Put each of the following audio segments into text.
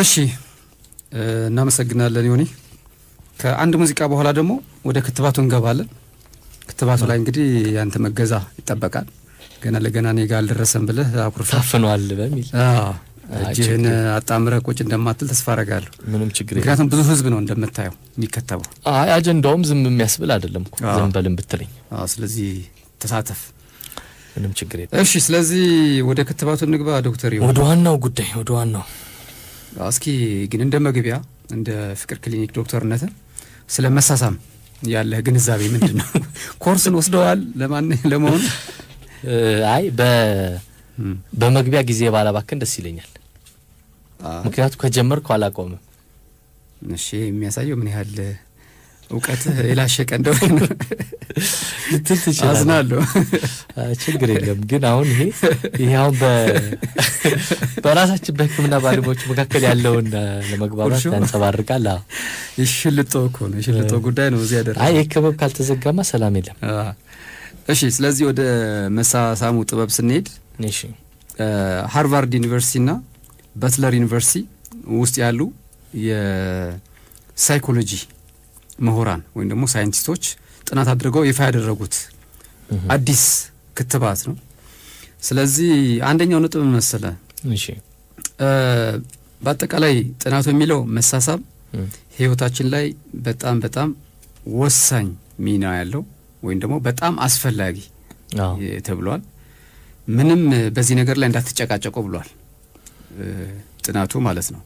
እሺ እናመሰግናለን ዮኒ። ከአንድ ሙዚቃ በኋላ ደግሞ ወደ ክትባቱ እንገባለን። ክትባቱ ላይ እንግዲህ ያንተ መገዛ ይጠበቃል። ገና ለገና እኔ ጋር አልደረሰም ብለህ አኩርፈህ ታፍኗል በሚል እጅህን አጣምረ ቁጭ እንደማትል ተስፋ አረጋለሁ። ምንም ችግር ምክንያቱም ብዙ ህዝብ ነው እንደምታየው የሚከተበው። አይ አጀንዳውም ዝም የሚያስብል አይደለም፣ ዝም በልም ብትለኝ። ስለዚህ ተሳተፍ። ምንም ችግር የለም። እሺ፣ ስለዚህ ወደ ክትባቱ እንግባ ዶክተር። ወደ ዋናው ጉዳይ ወደ ዋናው እስኪ ግን እንደ መግቢያ እንደ ፍቅር ክሊኒክ ዶክተርነት ስለ መሳሳም ያለ ግንዛቤ ምንድን ነው? ኮርስን ወስደዋል ለማን ለመሆኑ? አይ በመግቢያ ጊዜ ባላባክን ደስ ይለኛል። ምክንያቱም ከጀመርኩ አላቆምም። እሺ፣ የሚያሳየው ምን ያህል እውቀት የላሸቀ እንደሆነ ልትል አዝናለሁ። ችግር የለም ግን አሁን ይሄ ይሄ አሁን በራሳችን በሕክምና ባለሙያዎች መካከል ያለውን ለመግባባት ያንጸባርቃል። ሽልጦ እኮ ነው፣ የሽልጦ ጉዳይ ነው። እዚህ ያደረ አይ ክበብ ካልተዘጋማ ሰላም የለም። እሺ፣ ስለዚህ ወደ መሳሳሙ ጥበብ ስንሄድ ሃርቫርድ ዩኒቨርሲቲ በትለር ዩኒቨርሲቲ ውስጥ ያሉ የሳይኮሎጂ ምሁራን ወይም ደግሞ ሳይንቲስቶች ጥናት አድርገው ይፋ ያደረጉት አዲስ ክትባት ነው። ስለዚህ አንደኛው ነጥብ መሰለ በአጠቃላይ ጥናቱ የሚለው መሳሳብ ህይወታችን ላይ በጣም በጣም ወሳኝ ሚና ያለው ወይም ደግሞ በጣም አስፈላጊ ተብሏል። ምንም በዚህ ነገር ላይ እንዳትጨቃጨቁ ብሏል ጥናቱ ማለት ነው።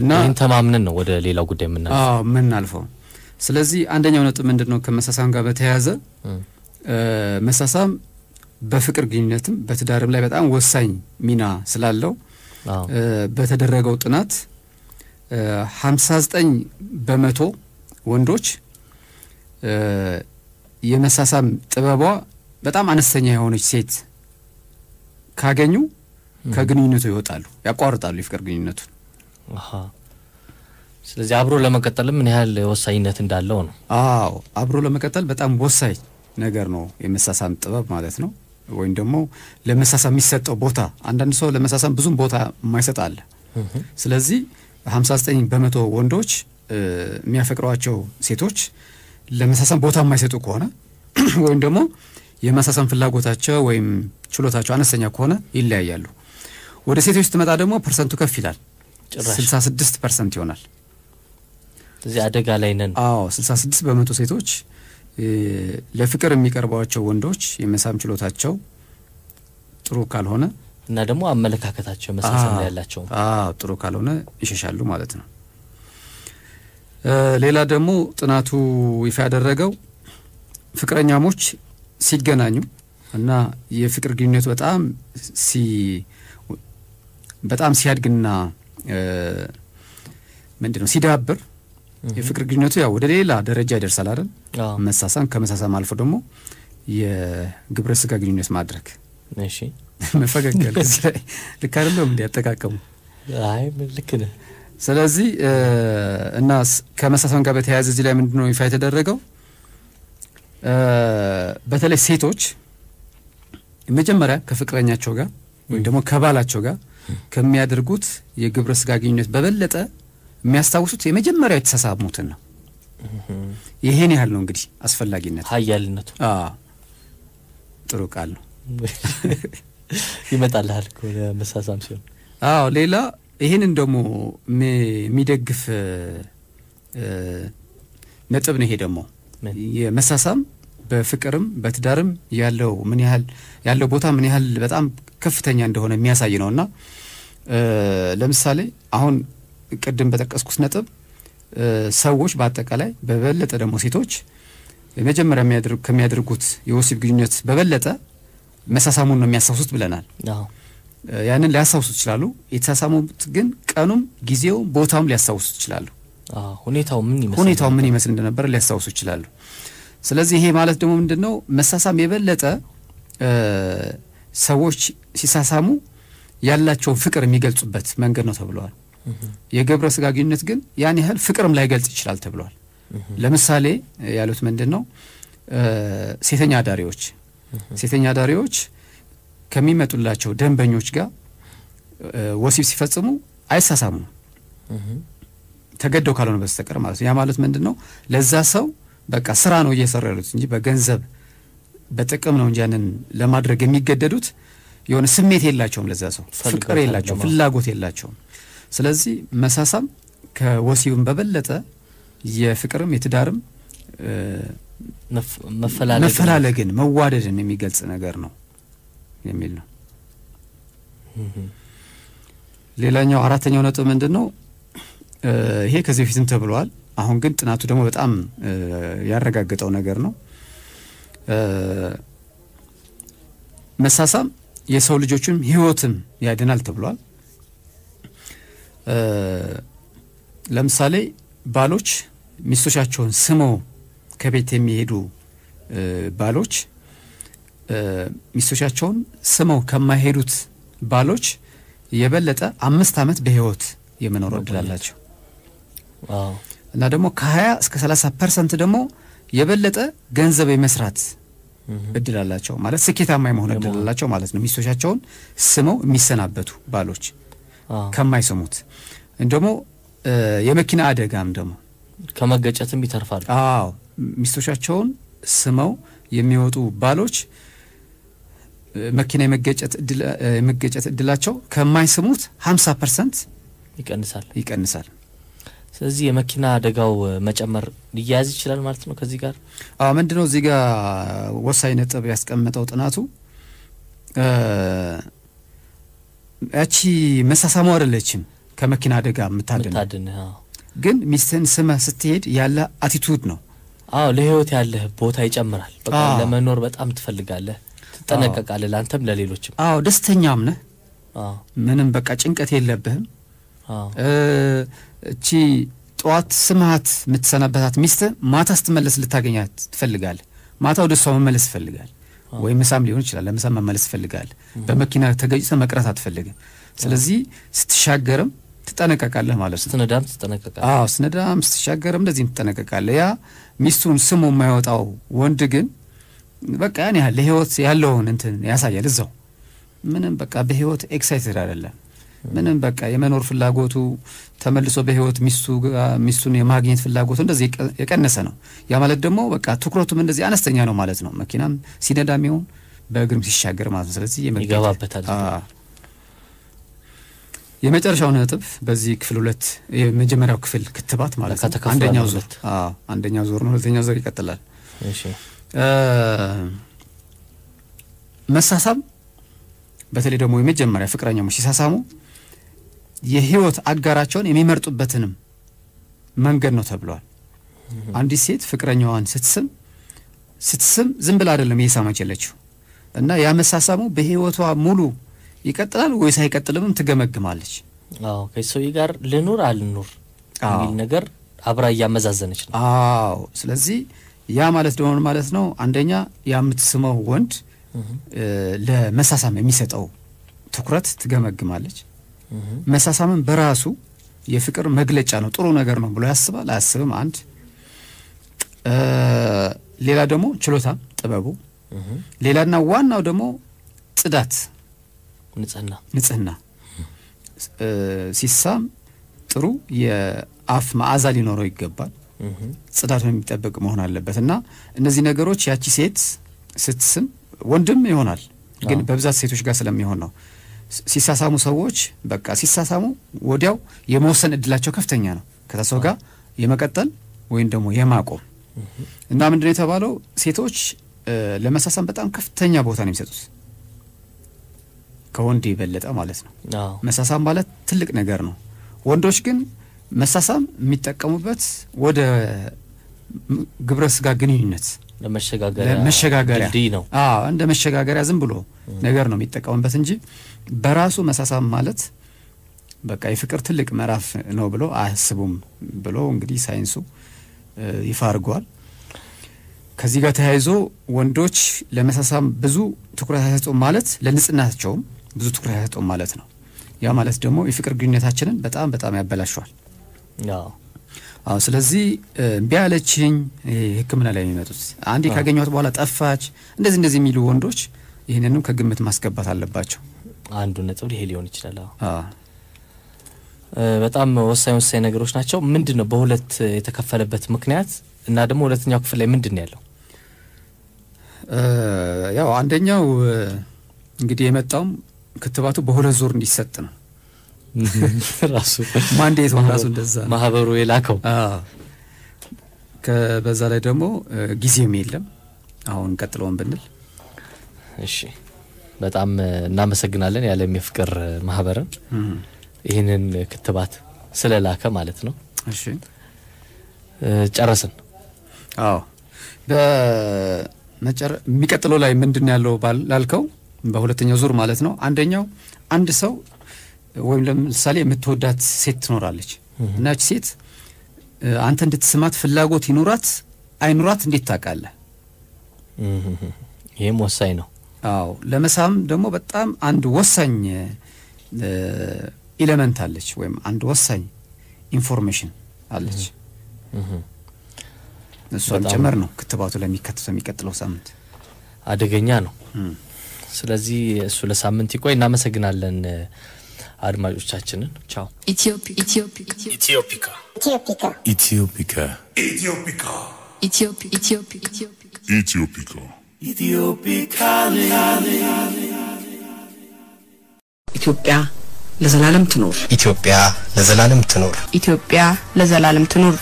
እና ይህን ተማምነን ነው ወደ ሌላው ጉዳይ የምናልፈው። ስለዚህ አንደኛው ነጥብ ምንድን ነው? ከመሳሳም ጋር በተያያዘ መሳሳም በፍቅር ግንኙነትም በትዳርም ላይ በጣም ወሳኝ ሚና ስላለው በተደረገው ጥናት 59 በመቶ ወንዶች የመሳሳም ጥበቧ በጣም አነስተኛ የሆነች ሴት ካገኙ ከግንኙነቱ ይወጣሉ፣ ያቋርጣሉ የፍቅር ግንኙነቱን። ስለዚህ አብሮ ለመቀጠል ምን ያህል ወሳኝነት እንዳለው ነው። አዎ አብሮ ለመቀጠል በጣም ወሳኝ ነገር ነው የመሳሳም ጥበብ ማለት ነው። ወይም ደግሞ ለመሳሳም የሚሰጠው ቦታ፣ አንዳንድ ሰው ለመሳሳም ብዙም ቦታ የማይሰጥ አለ። ስለዚህ 59 በመቶ ወንዶች የሚያፈቅሯቸው ሴቶች ለመሳሳም ቦታ የማይሰጡ ከሆነ ወይም ደግሞ የመሳሳም ፍላጎታቸው ወይም ችሎታቸው አነስተኛ ከሆነ ይለያያሉ። ወደ ሴቶች ስትመጣ ደግሞ ፐርሰንቱ ከፍ ይላል፣ 66 ፐርሰንት ይሆናል። እዚህ አደጋ ላይ ነን። አዎ 66 በመቶ ሴቶች ለፍቅር የሚቀርቧቸው ወንዶች የመሳም ችሎታቸው ጥሩ ካልሆነ እና ደግሞ አመለካከታቸው መሳሰል ያላቸው ጥሩ ካልሆነ ይሸሻሉ ማለት ነው። ሌላ ደግሞ ጥናቱ ይፋ ያደረገው ፍቅረኛሞች ሲገናኙ እና የፍቅር ግንኙነቱ በጣም ሲ በጣም ሲያድግና ምንድን ነው ሲዳብር የፍቅር ግንኙነቱ ያው ወደ ሌላ ደረጃ ይደርሳል አይደል? መሳሳም ከመሳሳም አልፎ ደግሞ የግብረ ስጋ ግንኙነት ማድረግ እሺ፣ መፈገገል እዚህ ላይ ልክ አይደለም እንዲያጠቃቀሙ። አይ ልክ ነህ። ስለዚህ እና ከመሳሳም ጋር በተያያዘ እዚህ ላይ ምንድነው ይፋ የተደረገው? በተለይ ሴቶች መጀመሪያ ከፍቅረኛቸው ጋር ወይም ደግሞ ከባላቸው ጋር ከሚያደርጉት የግብረ ስጋ ግንኙነት በበለጠ የሚያስታውሱት የመጀመሪያው የተሳሳሙትን ነው። ይሄን ያህል ነው እንግዲህ አስፈላጊነት ሀያልነቱ። ጥሩ ቃል ነው ይመጣልሃል መሳሳም ሲሆን። አዎ ሌላ ይህንን ደግሞ የሚደግፍ ነጥብ ነው። ይሄ ደግሞ የመሳሳም በፍቅርም በትዳርም ያለው ምን ያህል ያለው ቦታ ምን ያህል በጣም ከፍተኛ እንደሆነ የሚያሳይ ነው እና ለምሳሌ አሁን ቅድም በጠቀስኩት ነጥብ ሰዎች በአጠቃላይ በበለጠ ደግሞ ሴቶች የመጀመሪያ ከሚያደርጉት የወሲብ ግንኙነት በበለጠ መሳሳሙን ነው የሚያሳውሱት ብለናል። ያንን ሊያስታውሱ ይችላሉ። የተሳሳሙት ግን ቀኑም ጊዜውም ቦታውም ሊያሳውሱ ይችላሉ። ሁኔታው ምን ይመስል ሁኔታው ምን ይመስል እንደነበረ ሊያስታውሱ ይችላሉ። ስለዚህ ይሄ ማለት ደግሞ ምንድን ነው መሳሳም የበለጠ ሰዎች ሲሳሳሙ ያላቸውን ፍቅር የሚገልጹበት መንገድ ነው ተብለዋል። የግብረ ስጋ ግንኙነት ግን ያን ያህል ፍቅርም ላይገልጽ ይችላል ተብሏል። ለምሳሌ ያሉት ምንድን ነው? ሴተኛ አዳሪዎች ሴተኛ አዳሪዎች ከሚመጡላቸው ደንበኞች ጋር ወሲብ ሲፈጽሙ አይሳሳሙ ተገደው ካልሆነ በስተቀር ማለት ነው። ያ ማለት ምንድን ነው? ለዛ ሰው በቃ ስራ ነው እየሰሩ ያሉት እንጂ በገንዘብ በጥቅም ነው እንጂ ያንን ለማድረግ የሚገደዱት የሆነ ስሜት የላቸውም። ለዛ ሰው ፍቅር የላቸውም፣ ፍላጎት የላቸውም። ስለዚህ መሳሳም ከወሲብም በበለጠ የፍቅርም የትዳርም መፈላለግን መዋደድን የሚገልጽ ነገር ነው የሚል ነው። ሌላኛው አራተኛው ነጥብ ምንድን ነው? ይሄ ከዚህ በፊትም ተብሏል። አሁን ግን ጥናቱ ደግሞ በጣም ያረጋግጠው ነገር ነው። መሳሳም የሰው ልጆችም ሕይወትም ያድናል ተብሏል። ለምሳሌ ባሎች ሚስቶቻቸውን ስመው ከቤት የሚሄዱ ባሎች ሚስቶቻቸውን ስመው ከማይሄዱት ባሎች የበለጠ አምስት ዓመት በህይወት የመኖር እድል አላቸው እና ደግሞ ከ20 እስከ 30 ፐርሰንት ደግሞ የበለጠ ገንዘብ የመስራት እድል አላቸው ማለት ስኬታማ የመሆን እድል አላቸው ማለት ነው። ሚስቶቻቸውን ስመው የሚሰናበቱ ባሎች ከማይሰሙት ደግሞ የመኪና አደጋም ደግሞ ከመገጨትም ይተርፋል። አዎ ሚስቶቻቸውን ስመው የሚወጡ ባሎች መኪና የመገጨት እድላቸው ከማይስሙት 50 ፐርሰንት ይቀንሳል ይቀንሳል። ስለዚህ የመኪና አደጋው መጨመር ሊያያዝ ይችላል ማለት ነው። ከዚህ ጋር አዎ፣ ምንድነው እዚህ ጋር ወሳኝ ነጥብ ያስቀመጠው ጥናቱ ያቺ መሳሳሙ አይደለችም ከመኪና አደጋ የምታድን ግን ሚስትህን ስመህ ስትሄድ ያለ አቲቱድ ነው። አዎ ለህይወት ያለህ ቦታ ይጨምራል። በቃ ለመኖር በጣም ትፈልጋለህ፣ ትጠነቀቃለህ፣ ለአንተም ለሌሎችም። አዎ ደስተኛም ነህ፣ ምንም በቃ ጭንቀት የለብህም። እቺ ጠዋት ስመሃት የምትሰናበታት ሚስትህ ማታ ስትመለስ ልታገኛት ትፈልጋለህ። ማታ ወደ እሷ መመለስ ይፈልጋል። ወይም ምሳም ሊሆን ይችላል። ለምሳ መመለስ ትፈልጋል። በመኪና ተገጭተ መቅረት አትፈልግም። ስለዚህ ስትሻገርም ትጠነቀቃለህ ማለት ነው። ስነዳም ትጠነቀቃለህ። አዎ ስነዳም ስትሻገርም እንደዚህም ትጠነቀቃለህ። ያ ሚስቱን ስሙ የማይወጣው ወንድ ግን በቃ ያን ያህል ለህይወት ያለውን እንትን ያሳያል። እዛው ምንም በቃ በህይወት ኤክሳይትድ አይደለም። ምንም በቃ የመኖር ፍላጎቱ ተመልሶ በህይወት ሚስቱ ሚስቱን የማግኘት ፍላጎቱ እንደዚህ የቀነሰ ነው። ያ ማለት ደግሞ በቃ ትኩረቱም እንደዚህ አነስተኛ ነው ማለት ነው። መኪናም ሲነዳም የሚሆን በእግርም ሲሻገር ማለት ነው። ስለዚህ ይገባበታል። የመጨረሻው ነጥብ በዚህ ክፍል ሁለት የመጀመሪያው ክፍል ክትባት ማለት ነው። አንደኛው ዙር አንደኛው ዙር ነው። ሁለተኛው ዙር ይቀጥላል። መሳሳም በተለይ ደግሞ የመጀመሪያ ፍቅረኛሞች ሲሳሳሙ የህይወት አጋራቸውን የሚመርጡበትንም መንገድ ነው ተብሏል። አንዲት ሴት ፍቅረኛዋን ስትስም ስትስም ዝም ብላ አይደለም የሳመች የለችው እና ያመሳሳሙ በህይወቷ ሙሉ ይቀጥላል ወይስ አይቀጥልምም ትገመግማለች። አዎ ከሰውዬ ጋር ልኑር አልኑር የሚል ነገር አብራ እያመዛዘነች ነው። አዎ ስለዚህ ያ ማለት ደሆን ማለት ነው። አንደኛ የምትስመው ወንድ ለመሳሳም የሚሰጠው ትኩረት ትገመግማለች። መሳሳምን በራሱ የፍቅር መግለጫ ነው፣ ጥሩ ነገር ነው ብሎ ያስባል አያስብም? አንድ ሌላ ደግሞ ችሎታ ጥበቡ፣ ሌላና ዋናው ደግሞ ጽዳት፣ ንጽህና ንጽህና ሲሳም ጥሩ የአፍ መዓዛ ሊኖረው ይገባል። ጽዳቱ የሚጠበቅ መሆን አለበት እና እነዚህ ነገሮች ያቺ ሴት ስትስም ወንድም ይሆናል፣ ግን በብዛት ሴቶች ጋር ስለሚሆን ነው ሲሳሳሙ ሰዎች በቃ ሲሳሳሙ ወዲያው የመወሰን እድላቸው ከፍተኛ ነው ከዛ ሰው ጋር የመቀጠል ወይም ደግሞ የማቆም እና ምንድነው የተባለው ሴቶች ለመሳሳም በጣም ከፍተኛ ቦታ ነው የሚሰጡት ከወንድ የበለጠ ማለት ነው መሳሳም ማለት ትልቅ ነገር ነው ወንዶች ግን መሳሳም የሚጠቀሙበት ወደ ግብረ ስጋ ግንኙነት ለመሸጋገሪያ ነው። አዎ እንደ መሸጋገሪያ ዝም ብሎ ነገር ነው የሚጠቀሙበት እንጂ በራሱ መሳሳም ማለት በቃ የፍቅር ትልቅ ምዕራፍ ነው ብሎ አያስቡም ብሎ እንግዲህ ሳይንሱ ይፋ አድርጓል። ከዚህ ጋር ተያይዞ ወንዶች ለመሳሳም ብዙ ትኩረት አይሰጡም ማለት ለንጽህናቸውም ብዙ ትኩረት አይሰጡም ማለት ነው። ያ ማለት ደግሞ የፍቅር ግንኙነታችንን በጣም በጣም ያበላሸዋል። አዎ ስለዚህ እምቢ አለችኝ። ላይ የሚመጡት አንዴ ካገኘኋት በኋላ ጠፋች፣ እንደዚህ እንደዚህ የሚሉ ወንዶች ይህንንም ከግምት ማስገባት አለባቸው። አንዱ ነጥብ ይሄ ሊሆን ይችላል። በጣም ወሳኝ ወሳኝ ነገሮች ናቸው። ምንድን ነው በሁለት የተከፈለበት ምክንያት እና ደግሞ ሁለተኛው ክፍል ላይ ምንድን ነው ያለው? ያው አንደኛው እንግዲህ የመጣውም ክትባቱ በሁለት ዙር እንዲሰጥ ነው። ራሱ ማንዴት ራሱ እንደዛ ማህበሩ የላከው በዛ ላይ ደግሞ ጊዜም የለም። አሁን ቀጥለውን ብንል እሺ። በጣም እናመሰግናለን የዓለም የፍቅር ማህበርን ይህንን ክትባት ስለላከ ማለት ነው። እሺ ጨረስን። አዎ የሚቀጥለው ላይ ምንድን ያለው ላልከው በሁለተኛው ዙር ማለት ነው። አንደኛው አንድ ሰው ወይም ለምሳሌ የምትወዳት ሴት ትኖራለች እናች ሴት አንተ እንድትስማት ፍላጎት ይኑራት አይኑራት እንዴት ታውቃለህ? ይህም ወሳኝ ነው። አዎ ለመሳም ደግሞ በጣም አንድ ወሳኝ ኢለመንት አለች ወይም አንድ ወሳኝ ኢንፎርሜሽን አለች። እሷም ጭምር ነው ክትባቱ ለሚከተተው የሚቀጥለው ሳምንት አደገኛ ነው። ስለዚህ እሱ ለሳምንት ይቆይ። እናመሰግናለን። አድማጮቻችንን ቻው። ኢትዮጵያ ለዘላለም ትኖር። ኢትዮጵያ ለዘላለም ትኖር። ኢትዮጵያ ለዘላለም ትኖር።